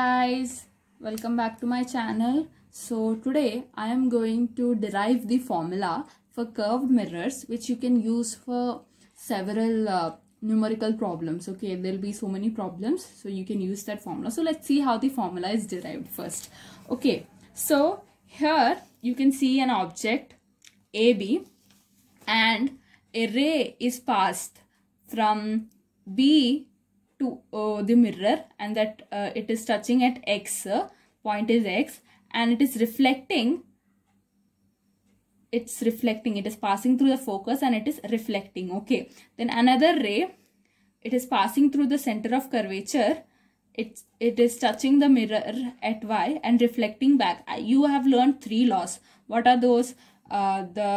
guys welcome back to my channel so today i am going to derive the formula for curved mirrors which you can use for several uh, numerical problems okay there'll be so many problems so you can use that formula so let's see how the formula is derived first okay so here you can see an object ab and a ray is passed from b to uh, the mirror and that uh, it is touching at x point is x and it is reflecting it's reflecting it is passing through the focus and it is reflecting okay then another ray it is passing through the center of curvature it's it is touching the mirror at y and reflecting back you have learned three laws what are those uh, the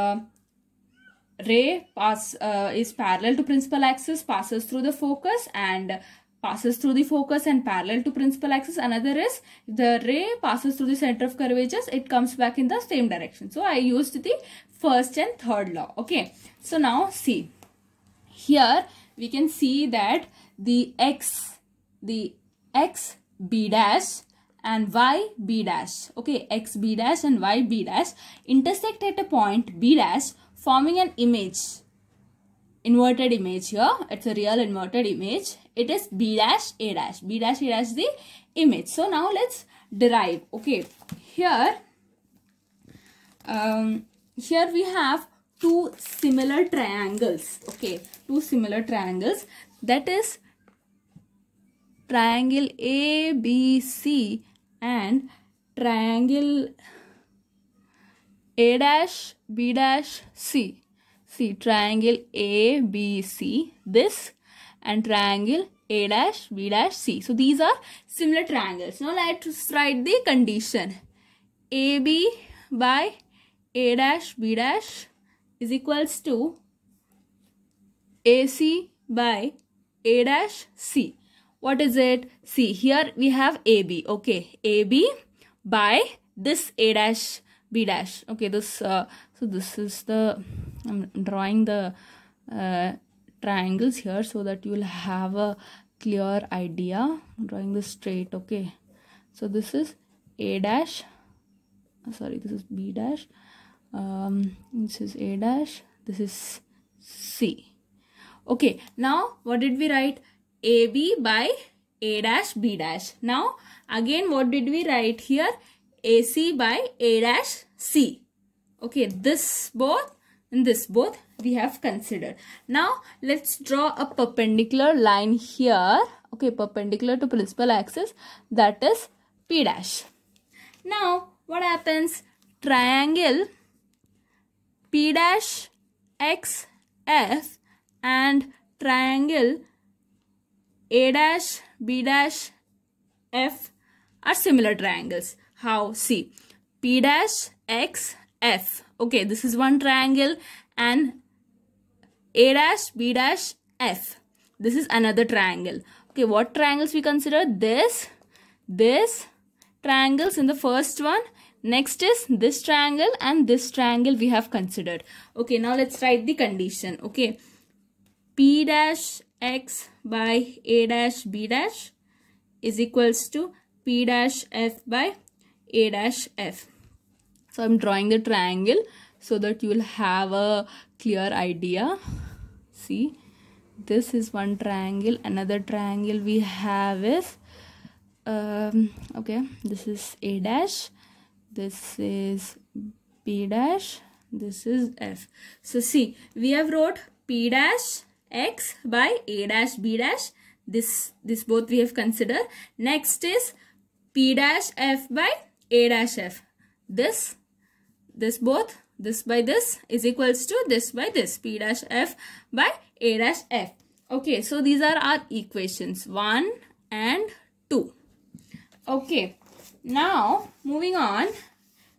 ray pass uh, is parallel to principal axis passes through the focus and passes through the focus and parallel to principal axis. Another is the ray passes through the center of curvatures, it comes back in the same direction. So I used the first and third law. Okay, so now see here we can see that the x, the x b dash and y b dash, okay, x b dash and y b dash intersect at a point b dash forming an image inverted image here it's a real inverted image it is b dash a dash b dash a dash the image so now let's derive okay here um here we have two similar triangles okay two similar triangles that is triangle abc and triangle a dash, B dash, C. See triangle A, B, C, this and triangle A dash, B dash, C. So these are similar triangles. Now let's write the condition. AB by A dash, B dash is equals to AC by A dash, C. What is it? See here we have AB. Okay, AB by this A dash b dash okay this uh, so this is the i'm drawing the uh, triangles here so that you will have a clear idea I'm drawing this straight okay so this is a dash uh, sorry this is b dash um, this is a dash this is c okay now what did we write ab by a dash b dash now again what did we write here AC by A dash C. Okay, this both and this both we have considered. Now, let's draw a perpendicular line here. Okay, perpendicular to principal axis that is P dash. Now, what happens? Triangle P dash X F and triangle A dash B dash F are similar triangles how see P dash X F. Okay, this is one triangle and A dash B dash F. This is another triangle. Okay, what triangles we consider? This, this triangles in the first one. Next is this triangle and this triangle we have considered. Okay, now let's write the condition. Okay, P dash X by A dash B dash is equals to P dash F by a dash F. So I'm drawing the triangle so that you will have a clear idea. See, this is one triangle. Another triangle we have is, um, okay, this is A dash. This is B dash. This is F. So see, we have wrote P dash x by a dash b dash this this both we have considered next is p dash f by a dash f. This, this both, this by this is equals to this by this. P dash f by a dash f. Okay, so these are our equations 1 and 2. Okay, now moving on,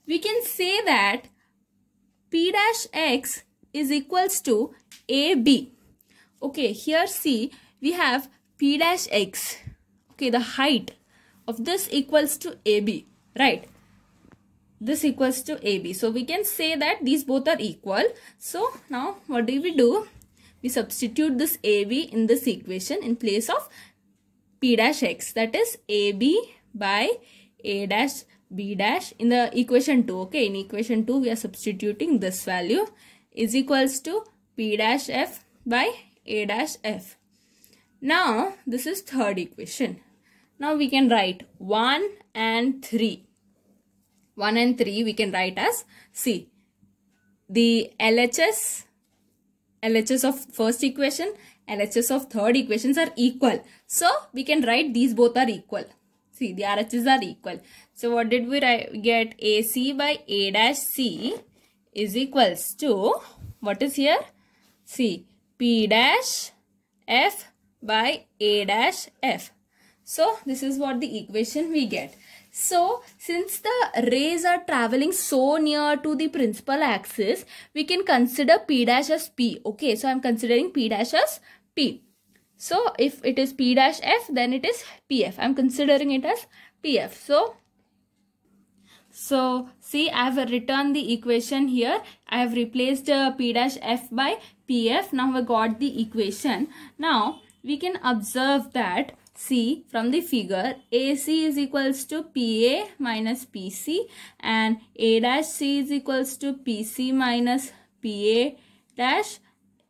we can say that P dash x is equals to AB. Okay, here see we have P dash x. Okay, the height of this equals to AB right this equals to AB. So we can say that these both are equal. So now what do we do? We substitute this AB in this equation in place of P dash X that is AB by A dash B dash in the equation 2. Okay, in equation 2 we are substituting this value is equals to P dash F by A dash F. Now this is third equation. Now we can write 1 and 3. 1 and 3 we can write as C. The LHS, LHS of first equation, LHS of third equations are equal. So we can write these both are equal. See the RHS are equal. So what did we write? get? AC by A dash C is equals to what is here? C P dash F by A dash F. So this is what the equation we get. So since the rays are traveling so near to the principal axis, we can consider P dash as P. Okay, so I'm considering P dash as P. So if it is P dash F, then it is PF. I'm considering it as PF. So so see I have written the equation here. I have replaced uh, P dash F by PF. Now we got the equation. Now we can observe that C from the figure AC is equals to PA minus PC and A dash C is equals to PC minus PA dash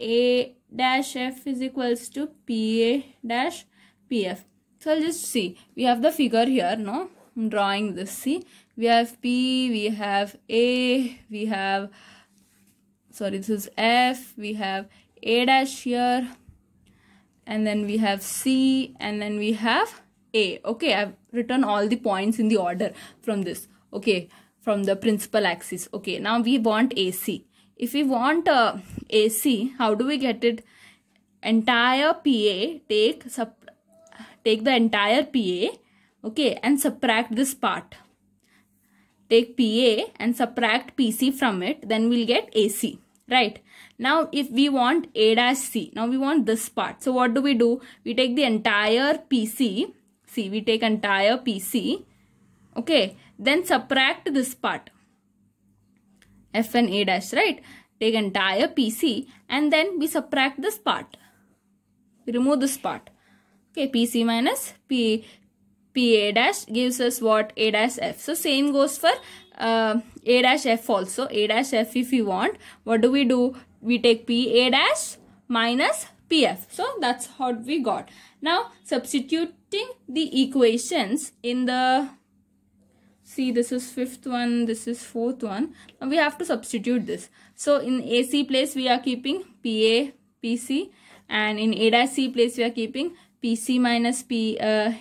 A dash F is equals to PA dash PF. So I'll just see. We have the figure here, no? I'm drawing this. See, we have P, we have A, we have, sorry, this is F, we have A dash here and then we have C and then we have A. Okay, I've written all the points in the order from this. Okay, from the principal axis. Okay, now we want AC. If we want uh, AC, how do we get it? Entire PA, take, sub, take the entire PA, okay, and subtract this part. Take PA and subtract PC from it, then we'll get AC right now if we want a dash c now we want this part so what do we do we take the entire pc see we take entire pc okay then subtract this part f and a dash right take entire pc and then we subtract this part we remove this part okay pc minus p PA dash gives us what A dash F. So same goes for uh, A dash F also. A dash F if you want. What do we do? We take PA dash minus PF. So that's how we got. Now substituting the equations in the see this is fifth one this is fourth one now we have to substitute this so in AC place we are keeping PA PC and in A dash C place we are keeping PC minus P uh,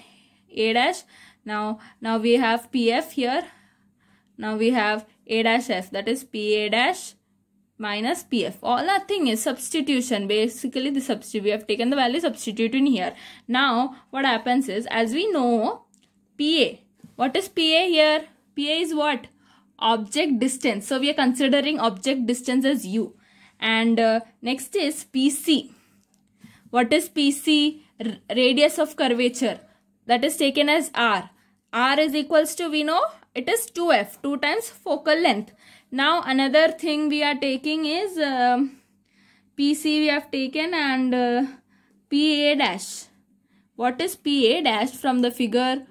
a dash now now we have pf here now we have a dash f that is pa dash minus pf all that thing is substitution basically the substitute we have taken the value substitute in here now what happens is as we know pa what is pa here pa is what object distance so we are considering object distance as u and uh, next is pc what is pc R radius of curvature that is taken as R. R is equals to, we know, it is 2F, 2 times focal length. Now, another thing we are taking is uh, um, PC we have taken and uh, PA dash. What is PA dash from the figure?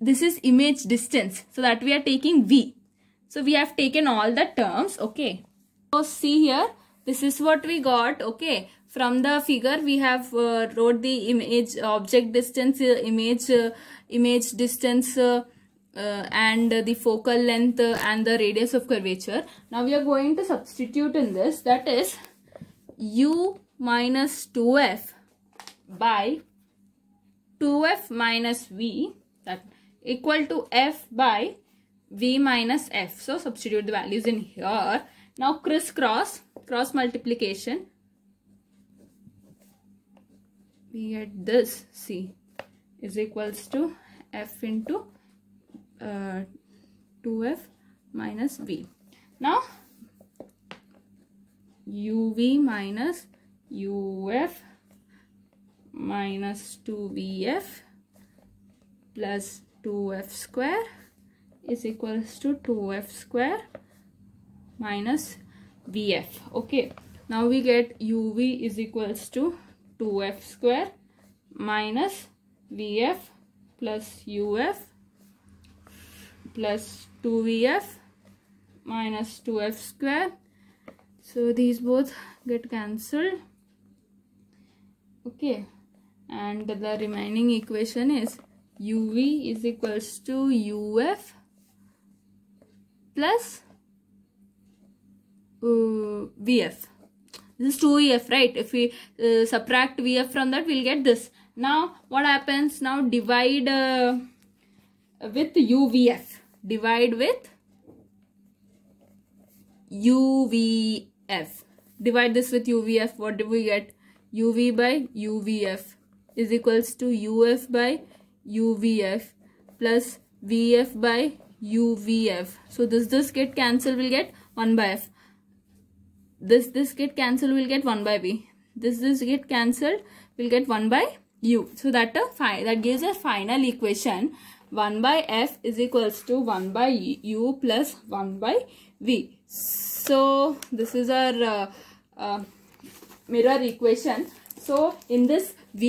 This is image distance. So, that we are taking V. So, we have taken all the terms, okay. So, see here, this is what we got, okay. From the figure, we have uh, wrote the image object distance, uh, image, uh, image distance, uh, uh, and the focal length uh, and the radius of curvature. Now we are going to substitute in this. That is u minus 2f by 2f minus v that equal to f by v minus f. So substitute the values in here. Now crisscross cross multiplication we get this C is equals to F into uh, 2F minus V. Now UV minus UF minus 2VF plus 2F square is equals to 2F square minus vf okay now we get uv is equals to 2f square minus vf plus uf plus 2vf minus 2f square so these both get cancelled okay and the remaining equation is uv is equals to uf plus uh, vf this is 2ef right if we uh, subtract vf from that we'll get this now what happens now divide uh, with uvf divide with uvf divide this with uvf what do we get uv by uvf is equals to uf by uvf plus vf by uvf so this this get cancel will get 1 by f this this get canceled we'll get 1 by v. this this get canceled we'll get 1 by u so that a that gives a final equation 1 by f is equals to 1 by u plus 1 by v so this is our uh, uh, mirror equation so in this V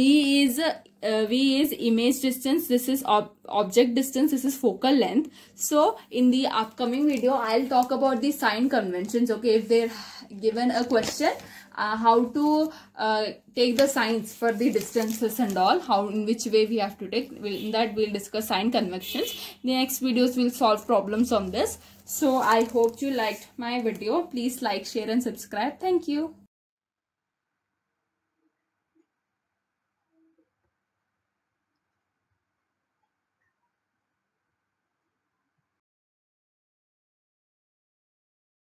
is uh, V is image distance. This is ob object distance. This is focal length. So in the upcoming video, I'll talk about the sign conventions. Okay, if they're given a question, uh, how to uh, take the signs for the distances and all how in which way we have to take we'll, in that we'll discuss sign conventions the next videos will solve problems on this so i hope you liked my video please like share and subscribe thank you